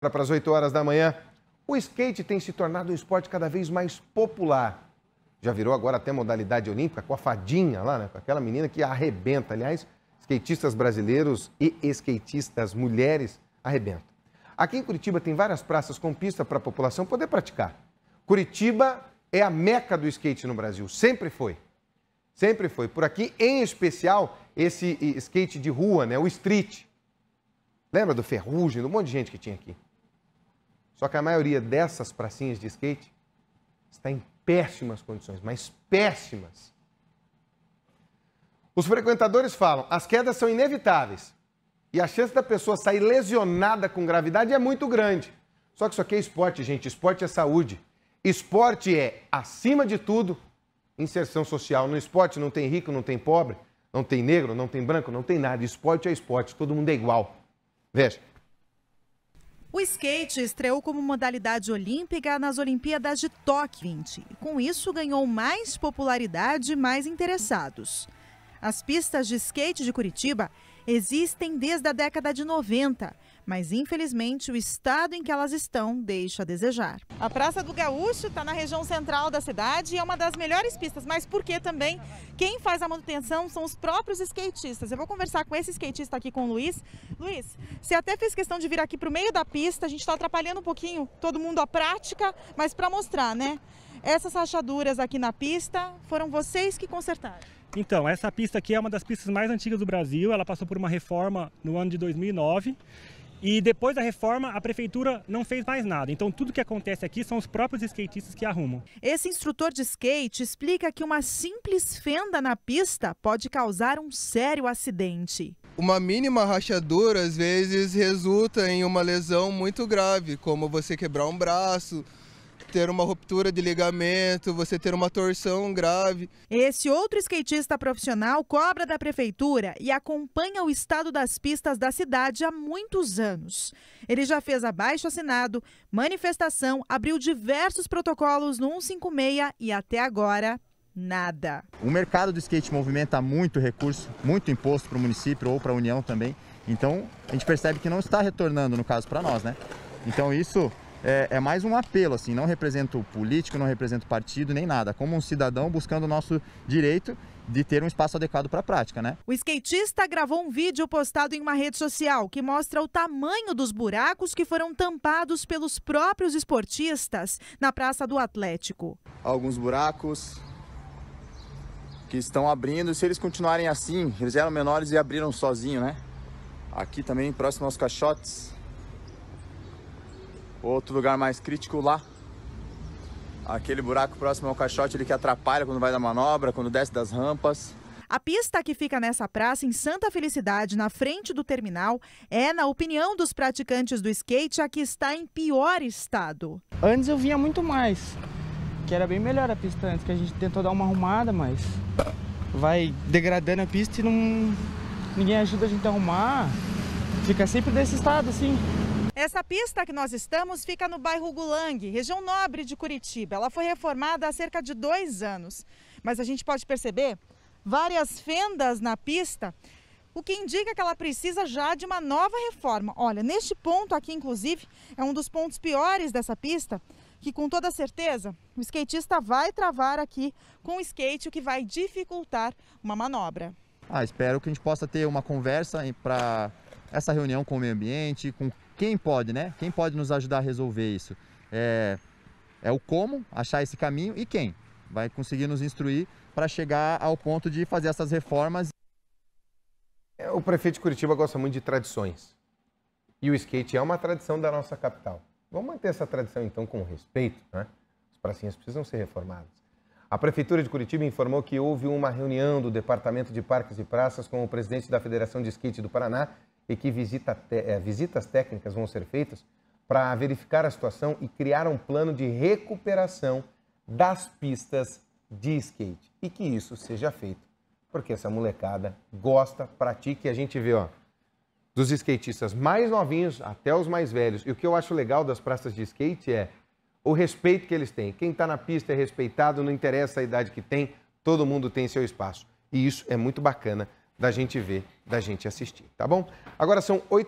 para as 8 horas da manhã, o skate tem se tornado um esporte cada vez mais popular. Já virou agora até modalidade olímpica com a fadinha lá, né? Com aquela menina que arrebenta. Aliás, skatistas brasileiros e skatistas mulheres arrebentam. Aqui em Curitiba tem várias praças com pista para a população poder praticar. Curitiba é a meca do skate no Brasil, sempre foi. Sempre foi. Por aqui, em especial, esse skate de rua, né? O street. Lembra do ferrugem, do monte de gente que tinha aqui? Só que a maioria dessas pracinhas de skate está em péssimas condições, mas péssimas. Os frequentadores falam: as quedas são inevitáveis e a chance da pessoa sair lesionada com gravidade é muito grande. Só que isso aqui é esporte, gente. Esporte é saúde. Esporte é, acima de tudo, inserção social. No esporte não tem rico, não tem pobre, não tem negro, não tem branco, não tem nada. Esporte é esporte, todo mundo é igual. Veja, o skate estreou como modalidade olímpica nas Olimpíadas de Tóquio 20 e com isso ganhou mais popularidade e mais interessados. As pistas de skate de Curitiba existem desde a década de 90 mas infelizmente o estado em que elas estão deixa a desejar. A Praça do Gaúcho está na região central da cidade e é uma das melhores pistas, mas que também quem faz a manutenção são os próprios skatistas. Eu vou conversar com esse skatista aqui, com o Luiz. Luiz, você até fez questão de vir aqui para o meio da pista, a gente está atrapalhando um pouquinho todo mundo a prática, mas para mostrar, né? Essas rachaduras aqui na pista foram vocês que consertaram. Então, essa pista aqui é uma das pistas mais antigas do Brasil. Ela passou por uma reforma no ano de 2009 e depois da reforma, a prefeitura não fez mais nada. Então, tudo que acontece aqui são os próprios skatistas que arrumam. Esse instrutor de skate explica que uma simples fenda na pista pode causar um sério acidente. Uma mínima rachadura, às vezes, resulta em uma lesão muito grave, como você quebrar um braço, ter uma ruptura de ligamento, você ter uma torção grave. Esse outro skatista profissional cobra da prefeitura e acompanha o estado das pistas da cidade há muitos anos. Ele já fez abaixo assinado, manifestação, abriu diversos protocolos no 156 e até agora nada. O mercado do skate movimenta muito recurso, muito imposto para o município ou para a União também. Então, a gente percebe que não está retornando, no caso, para nós, né? Então, isso é, é, mais um apelo, assim, não represento político, não represento partido, nem nada, como um cidadão buscando o nosso direito de ter um espaço adequado para a prática, né? O skatista gravou um vídeo postado em uma rede social que mostra o tamanho dos buracos que foram tampados pelos próprios esportistas na Praça do Atlético. Alguns buracos que estão abrindo, se eles continuarem assim, eles eram menores e abriram sozinho, né? Aqui também, próximo aos caixotes, Outro lugar mais crítico lá. Aquele buraco próximo ao caixote ele que atrapalha quando vai da manobra, quando desce das rampas. A pista que fica nessa praça em Santa Felicidade, na frente do terminal, é, na opinião dos praticantes do skate, a que está em pior estado. Antes eu vinha muito mais, que era bem melhor a pista antes, que a gente tentou dar uma arrumada, mas vai degradando a pista e não ninguém ajuda a gente a arrumar. Fica sempre desse estado assim. Essa pista que nós estamos fica no bairro Gulang, região nobre de Curitiba. Ela foi reformada há cerca de dois anos, mas a gente pode perceber várias fendas na pista, o que indica que ela precisa já de uma nova reforma. Olha, neste ponto aqui, inclusive, é um dos pontos piores dessa pista, que com toda certeza o skatista vai travar aqui com o skate, o que vai dificultar uma manobra. Ah, espero que a gente possa ter uma conversa para essa reunião com o meio ambiente, com quem pode, né? Quem pode nos ajudar a resolver isso? É, é o como, achar esse caminho e quem vai conseguir nos instruir para chegar ao ponto de fazer essas reformas. É, o prefeito de Curitiba gosta muito de tradições. E o skate é uma tradição da nossa capital. Vamos manter essa tradição então com respeito, né? As pracinhas precisam ser reformadas. A Prefeitura de Curitiba informou que houve uma reunião do Departamento de Parques e Praças com o presidente da Federação de Skate do Paraná e que visita, é, visitas técnicas vão ser feitas para verificar a situação e criar um plano de recuperação das pistas de skate. E que isso seja feito, porque essa molecada gosta, pratica e a gente vê, ó, dos skatistas mais novinhos até os mais velhos. E o que eu acho legal das praças de skate é o respeito que eles têm. Quem está na pista é respeitado, não interessa a idade que tem, todo mundo tem seu espaço. E isso é muito bacana da gente ver, da gente assistir, tá bom? Agora são 8